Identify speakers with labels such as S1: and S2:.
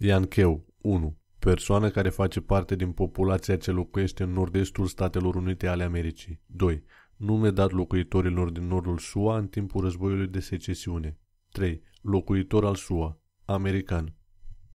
S1: Ian Iancheu, 1. Persoană care face parte din populația ce locuiește în nord-estul Statelor Unite ale Americii. 2. Nume dat locuitorilor din nordul SUA în timpul războiului de secesiune. 3. Locuitor al SUA. American.